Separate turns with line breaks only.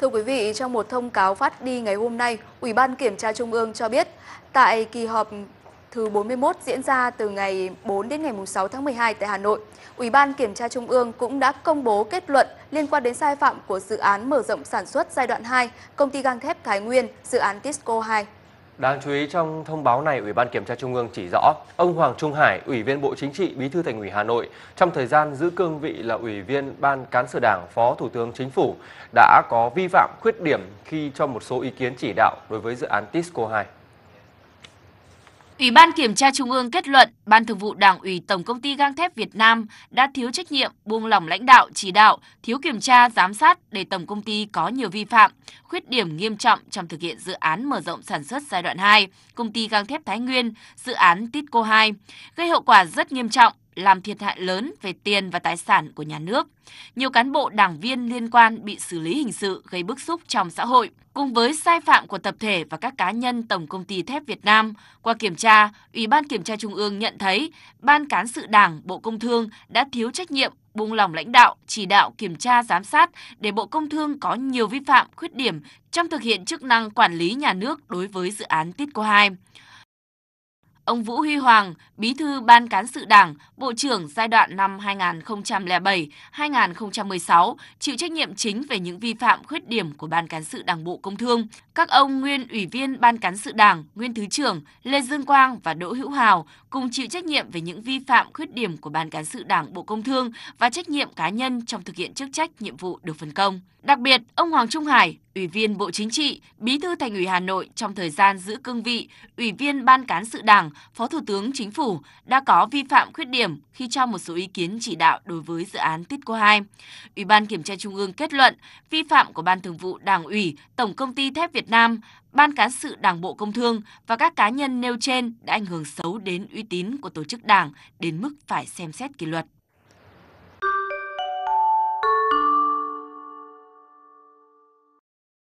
Thưa quý vị, trong một thông cáo phát đi ngày hôm nay, Ủy ban Kiểm tra Trung ương cho biết, tại kỳ họp thứ 41 diễn ra từ ngày 4 đến ngày 6 tháng 12 tại Hà Nội, Ủy ban Kiểm tra Trung ương cũng đã công bố kết luận liên quan đến sai phạm của dự án mở rộng sản xuất giai đoạn 2, công ty gang thép Thái Nguyên, dự án Tisco 2.
Đáng chú ý trong thông báo này, Ủy ban Kiểm tra Trung ương chỉ rõ ông Hoàng Trung Hải, Ủy viên Bộ Chính trị, Bí thư Thành ủy Hà Nội, trong thời gian giữ cương vị là Ủy viên Ban Cán sự Đảng, Phó Thủ tướng Chính phủ, đã có vi phạm khuyết điểm khi cho một số ý kiến chỉ đạo đối với dự án TISCO 2.
Ủy ban Kiểm tra Trung ương kết luận Ban Thường vụ Đảng ủy Tổng công ty Gang thép Việt Nam đã thiếu trách nhiệm, buông lỏng lãnh đạo, chỉ đạo, thiếu kiểm tra, giám sát để tổng công ty có nhiều vi phạm, khuyết điểm nghiêm trọng trong thực hiện dự án mở rộng sản xuất giai đoạn 2, công ty Gang thép Thái Nguyên, dự án Titco 2, gây hậu quả rất nghiêm trọng làm thiệt hại lớn về tiền và tài sản của nhà nước. Nhiều cán bộ đảng viên liên quan bị xử lý hình sự gây bức xúc trong xã hội. Cùng với sai phạm của tập thể và các cá nhân Tổng công ty thép Việt Nam, qua kiểm tra, Ủy ban Kiểm tra Trung ương nhận thấy Ban Cán sự Đảng, Bộ Công Thương đã thiếu trách nhiệm buông lỏng lãnh đạo, chỉ đạo kiểm tra giám sát để Bộ Công Thương có nhiều vi phạm, khuyết điểm trong thực hiện chức năng quản lý nhà nước đối với dự án Titco 2. Ông Vũ Huy Hoàng, Bí thư Ban cán sự Đảng, Bộ trưởng giai đoạn năm 2007-2016, chịu trách nhiệm chính về những vi phạm khuyết điểm của Ban cán sự Đảng Bộ Công Thương. Các ông nguyên Ủy viên Ban cán sự Đảng, nguyên Thứ trưởng Lê Dương Quang và Đỗ Hữu Hào cùng chịu trách nhiệm về những vi phạm khuyết điểm của Ban cán sự Đảng Bộ Công Thương và trách nhiệm cá nhân trong thực hiện chức trách nhiệm vụ được phân công. Đặc biệt, ông Hoàng Trung Hải, Ủy viên Bộ Chính trị, Bí thư Thành ủy Hà Nội trong thời gian giữ cương vị Ủy viên Ban cán sự Đảng, Phó Thủ tướng Chính phủ đã có vi phạm khuyết điểm khi cho một số ý kiến chỉ đạo đối với dự án Tiết Cô 2. Ủy ban Kiểm tra Trung ương kết luận vi phạm của Ban Thường vụ Đảng ủy, Tổng công ty Thép Việt Nam, Ban cán sự Đảng Bộ Công Thương và các cá nhân nêu trên đã ảnh hưởng xấu đến uy tín của tổ chức Đảng đến mức phải xem xét kỷ luật.